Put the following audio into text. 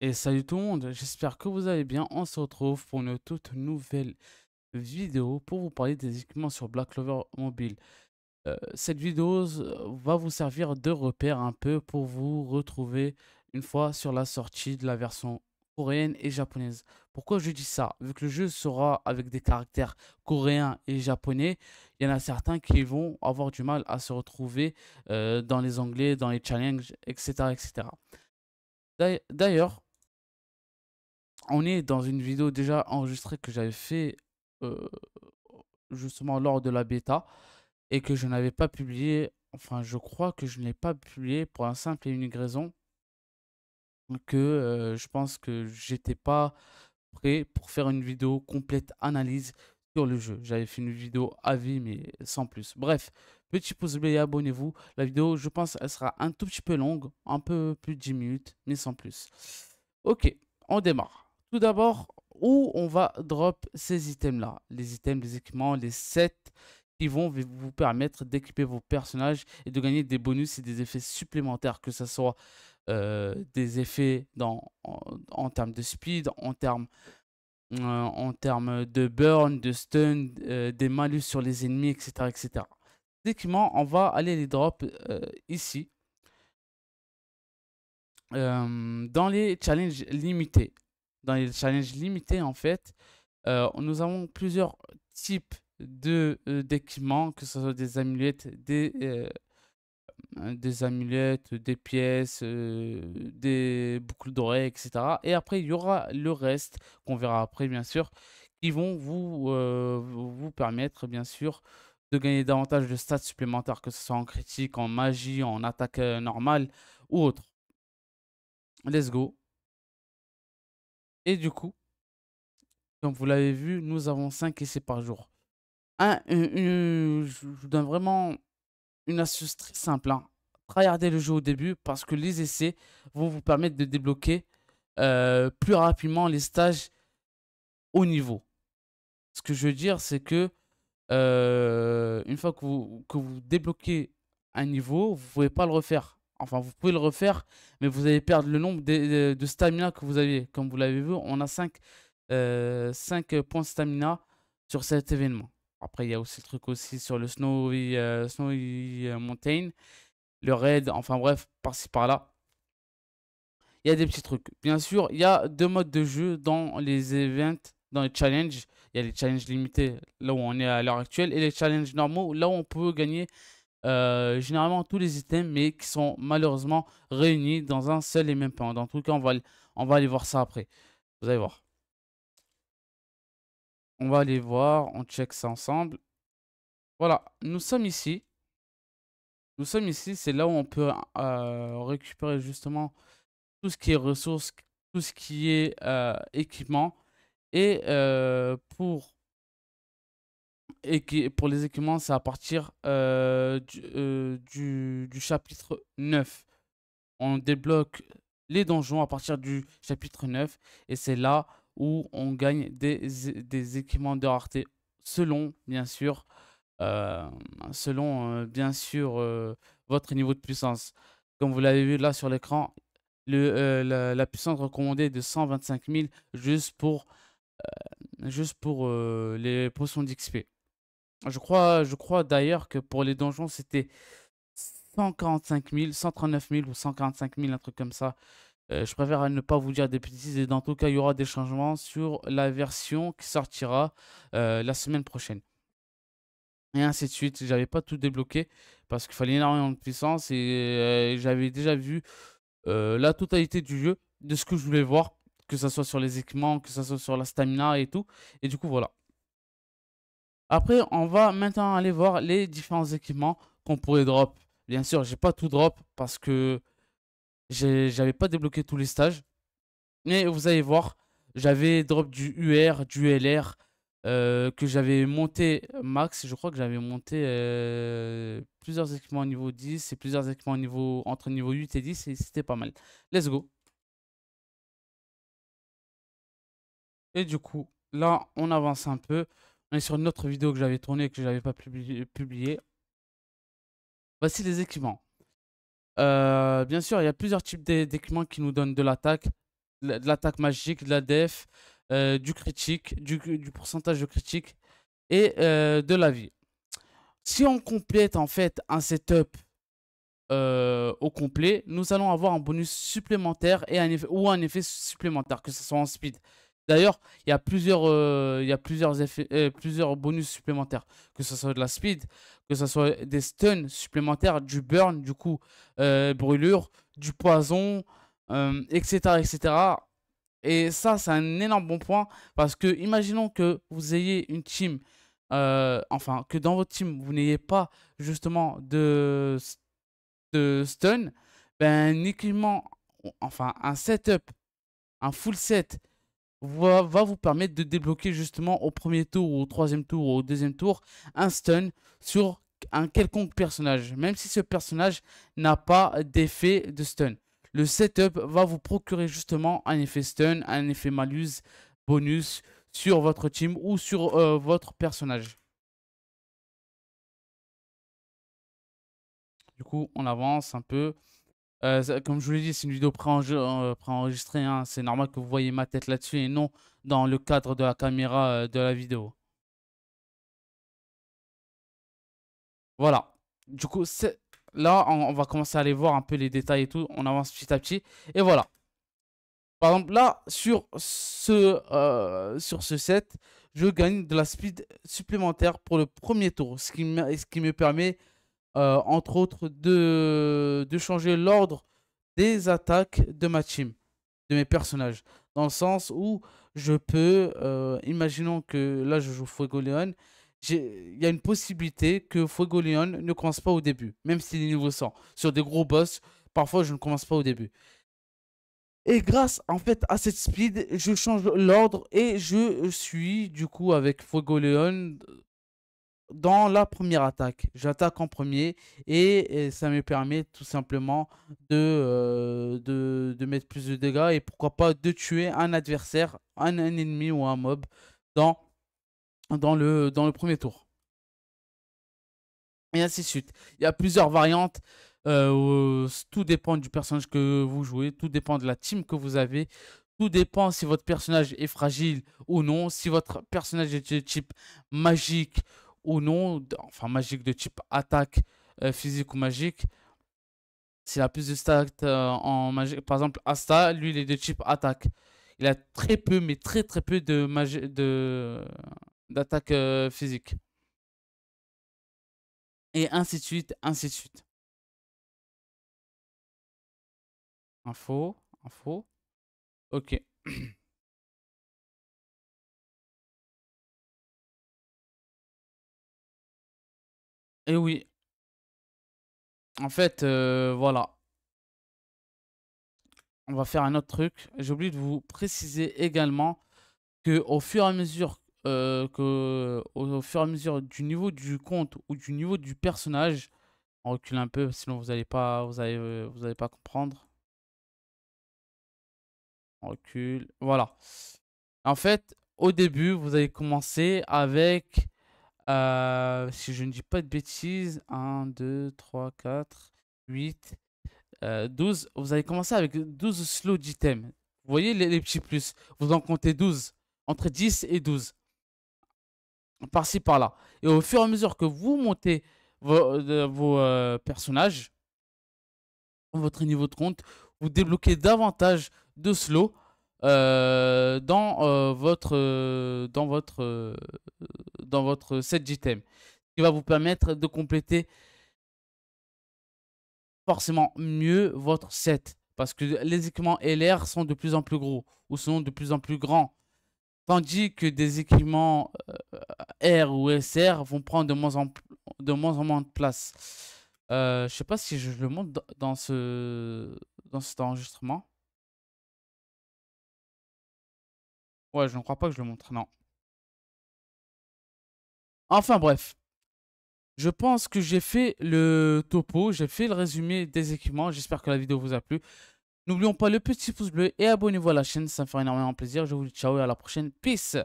Et salut tout le monde, j'espère que vous allez bien. On se retrouve pour une toute nouvelle vidéo pour vous parler des équipements sur Black Clover Mobile. Euh, cette vidéo euh, va vous servir de repère un peu pour vous retrouver une fois sur la sortie de la version coréenne et japonaise. Pourquoi je dis ça Vu que le jeu sera avec des caractères coréens et japonais, il y en a certains qui vont avoir du mal à se retrouver euh, dans les anglais, dans les challenges, etc. etc. D'ailleurs, on est dans une vidéo déjà enregistrée que j'avais fait euh, justement lors de la bêta et que je n'avais pas publié. Enfin, je crois que je ne l'ai pas publié pour un simple et unique raison que euh, je pense que j'étais pas prêt pour faire une vidéo complète analyse sur le jeu. J'avais fait une vidéo avis mais sans plus. Bref, petit pouce bleu et abonnez-vous. La vidéo, je pense, elle sera un tout petit peu longue, un peu plus de 10 minutes, mais sans plus. Ok, on démarre. Tout d'abord, où on va drop ces items-là Les items, les équipements, les sets qui vont vous permettre d'équiper vos personnages et de gagner des bonus et des effets supplémentaires, que ce soit euh, des effets en, termes de speed, en termes, euh, en termes de burn, de stun, euh, des malus sur les ennemis, etc. etc. Équipements, on va aller les drop ici. dans les challenges limités dans les challenges limités en fait, euh, nous avons plusieurs types de euh, d'équipements, que ce soit des amulettes, des, euh, des amulettes, des pièces, des boucles d'oreilles, etc. Et après, il y aura le reste qu'on verra après, bien sûr, qui vont vous, vous permettre, bien sûr, de gagner davantage de stats supplémentaires, que ce soit en critique, en magie, en attaque normale ou autre. Let's go. Et du coup, comme vous l'avez vu, nous avons 5 essais par jour. Un, je vous donne vraiment une astuce très simple. Hein. Regardez le jeu au début parce que les essais vont vous permettre de débloquer euh, plus rapidement les stages au niveau. Ce que je veux dire, c'est que euh, une fois que vous débloquez un niveau, vous ne pouvez pas le refaire. Enfin, vous pouvez le refaire, mais vous allez perdre le nombre de, stamina que vous aviez. Comme vous l'avez vu, on a 5, 5 euh, points de stamina sur cet événement. Après, il y a aussi le truc aussi sur le Snowy, euh, euh, Mountain, le raid, enfin bref, par-ci par-là. Il y a des petits trucs. Bien sûr, il y a deux modes de jeu dans les événements, dans les challenges. Il y a les challenges limités, là où on est à l'heure actuelle, et les challenges normaux, là où on peut gagner euh, généralement tous les items, mais qui sont malheureusement réunis dans un seul et même point. Dans tout cas, on va, on va aller voir ça après. Vous allez voir. On va aller voir, on check ça ensemble. Voilà, nous sommes ici. Nous sommes ici, c'est là où on peut euh, récupérer justement tout ce qui est ressources, tout ce qui est euh, équipement. Et pour et qui, pour les équipements, c'est à partir euh, euh, du, chapitre 9. On débloque les donjons à partir du chapitre 9 et c'est là où on gagne des, équipements de rareté selon, bien sûr, euh, selon, bien sûr votre niveau de puissance. Comme vous l'avez vu là sur l'écran, la, la, puissance recommandée est de 125 000 juste pour juste pour les potions d'XP. Je crois, je crois d'ailleurs que pour les donjons, c'était 145 000, 139 000 ou 145 000, un truc comme ça. Euh, je préfère ne pas vous dire des bêtises et dans tout cas, il y aura des changements sur la version qui sortira euh, la semaine prochaine. Et ainsi de suite. J'avais pas tout débloqué parce qu'il fallait énormément de puissance et euh, j'avais déjà vu la totalité du jeu, de ce que je voulais voir, que ce soit sur les équipements, que ce soit sur la stamina et tout. Et du coup, voilà. Après, on va maintenant aller voir les différents équipements qu'on pourrait drop. Bien sûr, j'ai pas tout drop parce que j'avais pas débloqué tous les stages. Mais vous allez voir, j'avais drop du UR, du LR, euh, que j'avais monté max. Je crois que j'avais monté euh, plusieurs équipements au niveau 10 et plusieurs équipements au niveau, entre niveau 8 et 10 et c'était pas mal. Let's go. Et du coup, là, on avance un peu. On est sur une autre vidéo que j'avais tournée et que j'avais pas publiée. Publié. Voici les équipements. Euh, bien sûr, il y a plusieurs types d'équipements qui nous donnent de l'attaque, de l'attaque magique, de la def, euh, du critique, du, pourcentage de critique et euh, de la vie. Si on complète en fait un setup au complet, nous allons avoir un bonus supplémentaire et ou un effet supplémentaire, que ce soit en speed, D'ailleurs, il y a plusieurs, euh, a plusieurs, euh, plusieurs bonus supplémentaires, que ce soit de la speed, que ce soit des stuns supplémentaires, du burn, du coup, euh, brûlure, du poison, etc., etc. Et ça, c'est un énorme bon point parce que imaginons que vous ayez une team, enfin, que dans votre team, vous n'ayez pas justement de, de stun, ben, un équipement, enfin, un setup, un full set va, vous permettre de débloquer justement au premier tour ou au troisième tour ou au deuxième tour un stun sur un quelconque personnage, même si ce personnage n'a pas d'effet de stun. Le setup va vous procurer justement un effet stun, un effet malus, bonus sur votre team ou sur euh, votre personnage. Du coup, on avance un peu. Euh, comme je vous l'ai dit, c'est une vidéo euh, pré-enregistrée, préenregistrée. Hein. C'est normal que vous voyez ma tête là-dessus et non dans le cadre de la caméra euh, de la vidéo. Voilà. Du coup, là, on, va commencer à aller voir un peu les détails et tout. On avance petit à petit. Et voilà. Par exemple, là, sur ce, sur ce set, je gagne de la speed supplémentaire pour le premier tour. ce qui me permet euh, entre autres, de, changer l'ordre des attaques de ma team, de mes personnages. Dans le sens où je peux, euh, imaginons que là je joue Fuego Leon, il y a une possibilité que Fuego Leon ne commence pas au début, même s'il est niveau 100. Sur des gros boss, parfois je ne commence pas au début. Et grâce en fait à cette speed, je change l'ordre et je suis du coup avec Fuego Leon dans la première attaque. J'attaque en premier et, ça me permet tout simplement euh, de, de, mettre plus de dégâts et pourquoi pas de tuer un adversaire, un, ennemi ou un mob dans, dans, le, dans le premier tour. Et ainsi de suite. Il y a plusieurs variantes. Euh, tout dépend du personnage que vous jouez, tout dépend de la team que vous avez, tout dépend si votre personnage est fragile ou non, si votre personnage est de type magique ou non, enfin magique de type attaque euh, physique ou magique. S'il a plus de stats euh, en magique, par exemple Asta, lui il est de type attaque. Il a très peu, mais très très peu de magie de d'attaque euh, physique. Et ainsi de suite, ainsi de suite. Info, info. Ok. Et eh oui. En fait, euh, voilà. On va faire un autre truc. J'ai oublié de vous préciser également que au fur et à mesure euh, que au, fur et à mesure du niveau du compte ou du niveau du personnage, on recule un peu, sinon vous n'allez pas, vous allez, euh, vous allez pas comprendre. On recule, voilà. En fait, au début, vous allez commencer avec euh, si je ne dis pas de bêtises, 1, 2, 3, 4, 8, 12. Vous allez commencer avec 12 slots d'items. Vous voyez les, petits plus. Vous en comptez 12. Entre 10 et 12. Par-ci, par-là. Et au fur et à mesure que vous montez vos, euh, personnages, votre niveau de compte, vous débloquez davantage de slots euh, euh, euh, dans, votre, dans, votre, dans votre set d'items qui va vous permettre de compléter forcément mieux votre set. Parce que les équipements LR sont de plus en plus gros ou sont de plus en plus grands. Tandis que des équipements R ou SR vont prendre de moins en, de moins, en moins de place. je sais pas si je le montre dans ce, dans cet enregistrement. Ouais, je ne crois pas que je le montre, non. Enfin bref. Je pense que j'ai fait le topo, j'ai fait le résumé des équipements. J'espère que la vidéo vous a plu. N'oublions pas le petit pouce bleu et abonnez-vous à la chaîne, ça me ferait énormément plaisir. Je vous dis ciao et à la prochaine. Peace